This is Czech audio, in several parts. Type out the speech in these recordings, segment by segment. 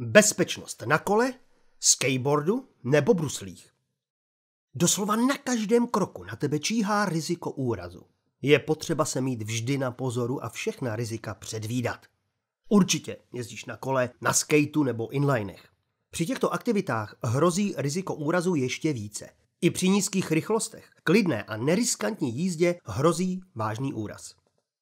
Bezpečnost na kole, skateboardu nebo bruslích. Doslova na každém kroku na tebe číhá riziko úrazu. Je potřeba se mít vždy na pozoru a všechna rizika předvídat. Určitě jezdíš na kole, na skateu nebo inlinech. Při těchto aktivitách hrozí riziko úrazu ještě více. I při nízkých rychlostech, klidné a neriskantní jízdě hrozí vážný úraz.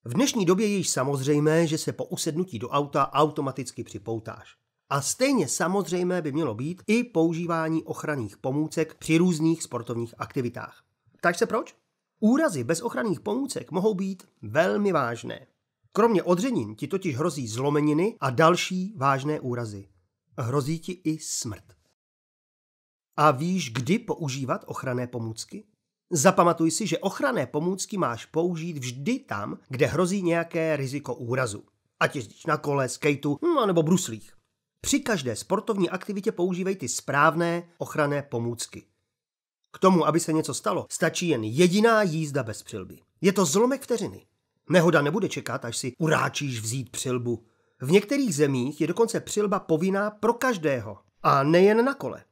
V dnešní době je již samozřejmé, že se po usednutí do auta automaticky připoutáš. A stejně samozřejmé by mělo být i používání ochranných pomůcek při různých sportovních aktivitách. Takže se proč? Úrazy bez ochranných pomůcek mohou být velmi vážné. Kromě odřenin ti totiž hrozí zlomeniny a další vážné úrazy. Hrozí ti i smrt. A víš, kdy používat ochranné pomůcky? Zapamatuj si, že ochranné pomůcky máš použít vždy tam, kde hrozí nějaké riziko úrazu. Ať jezdíš na kole, skateu no, nebo bruslích. Při každé sportovní aktivitě používej ty správné ochranné pomůcky. K tomu, aby se něco stalo, stačí jen jediná jízda bez přilby. Je to zlomek vteřiny. Nehoda nebude čekat, až si uráčíš vzít přilbu. V některých zemích je dokonce přilba povinná pro každého. A nejen na kole.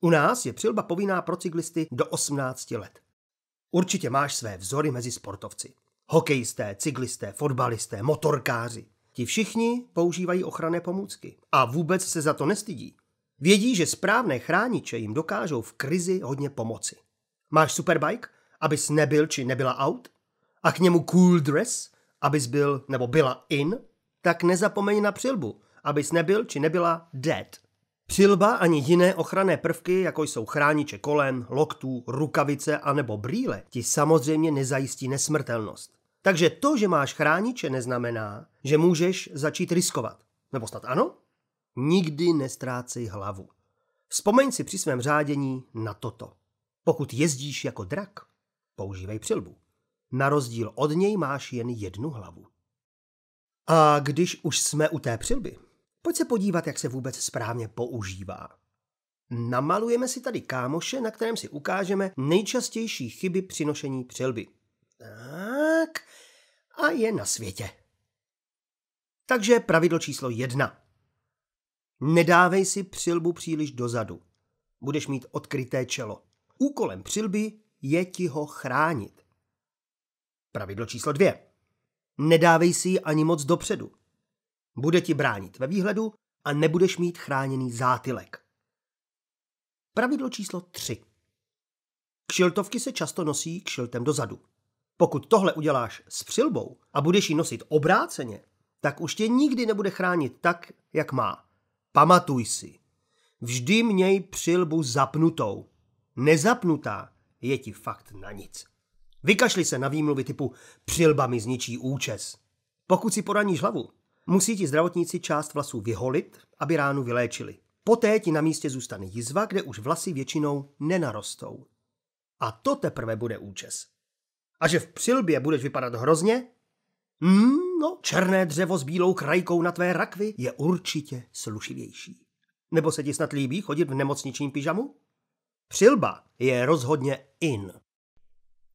U nás je přilba povinná pro cyklisty do 18 let. Určitě máš své vzory mezi sportovci. Hokejisté, cyklisté, fotbalisté, motorkáři. Ti všichni používají ochranné pomůcky a vůbec se za to nestydí. Vědí, že správné chrániče jim dokážou v krizi hodně pomoci. Máš superbike, abys nebyl či nebyla out? A k němu cool dress, abys byl nebo byla in? Tak nezapomeň na přilbu, abys nebyl či nebyla dead. Přilba ani jiné ochranné prvky, jako jsou chrániče kolen, loktů, rukavice a nebo brýle, ti samozřejmě nezajistí nesmrtelnost. Takže to, že máš chrániče, neznamená, že můžeš začít riskovat. Nebo snad ano? Nikdy nestrácej hlavu. Vzpomeň si při svém řádění na toto. Pokud jezdíš jako drak, používej přilbu. Na rozdíl od něj máš jen jednu hlavu. A když už jsme u té přilby, pojď se podívat, jak se vůbec správně používá. Namalujeme si tady kámoše, na kterém si ukážeme nejčastější chyby při nošení přilby. A a je na světě. Takže pravidlo číslo jedna. Nedávej si přilbu příliš dozadu. Budeš mít odkryté čelo. Úkolem přilby je ti ho chránit. Pravidlo číslo dvě. Nedávej si ji ani moc dopředu. Bude ti bránit ve výhledu a nebudeš mít chráněný zátylek. Pravidlo číslo 3. Kšiltovky se často nosí kšiltem dozadu. Pokud tohle uděláš s přilbou a budeš ji nosit obráceně, tak už tě nikdy nebude chránit tak, jak má. Pamatuj si. Vždy měj přilbu zapnutou. Nezapnutá je ti fakt na nic. Vykašli se na výmluvy typu přilba mi zničí účes. Pokud si poraníš hlavu, musí ti zdravotníci část vlasů vyholit, aby ránu vyléčili. Poté ti na místě zůstane jizva, kde už vlasy většinou nenarostou. A to teprve bude účes. A že v přilbě budeš vypadat hrozně? Hmm, no, černé dřevo s bílou krajkou na tvé rakvi je určitě slušivější. Nebo se ti snad líbí chodit v nemocničním pyžamu? Přilba je rozhodně in.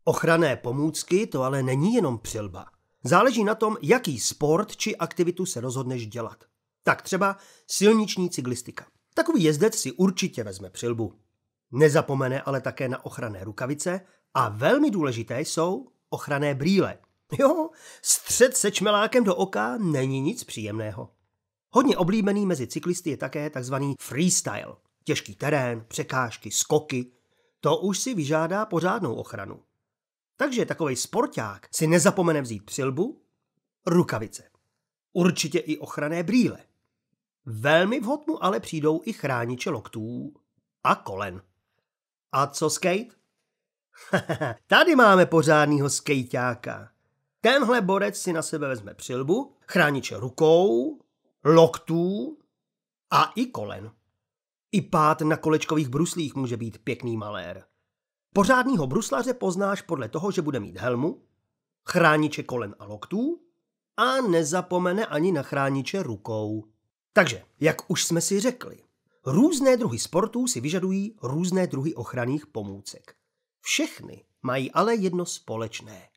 Ochranné pomůcky to ale není jenom přilba. Záleží na tom, jaký sport či aktivitu se rozhodneš dělat. Tak třeba silniční cyklistika. Takový jezdec si určitě vezme přilbu. Nezapomene ale také na ochranné rukavice a velmi důležité jsou ochranné brýle. Jo, střed se čmelákem do oka není nic příjemného. Hodně oblíbený mezi cyklisty je také tzv. freestyle. Těžký terén, překážky, skoky. To už si vyžádá pořádnou ochranu. Takže takový sporták si nezapomene vzít přilbu, rukavice. Určitě i ochranné brýle. Velmi vhodnu ale přijdou i chrániče loktů a kolen. A co skate? Tady máme pořádnýho skejťáka. Tenhle borec si na sebe vezme přilbu, chrániče rukou, loktů a i kolen. I pád na kolečkových bruslích může být pěkný malér. Pořádnýho bruslaře poznáš podle toho, že bude mít helmu, chrániče kolen a loktů a nezapomene ani na chrániče rukou. Takže, jak už jsme si řekli, různé druhy sportů si vyžadují různé druhy ochranných pomůcek. Všechny mají ale jedno společné.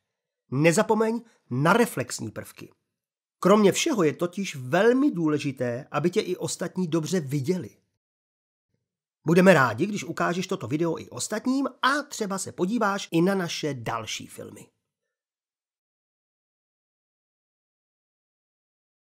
Nezapomeň na reflexní prvky. Kromě všeho je totiž velmi důležité, aby tě i ostatní dobře viděli. Budeme rádi, když ukážeš toto video i ostatním a třeba se podíváš i na naše další filmy.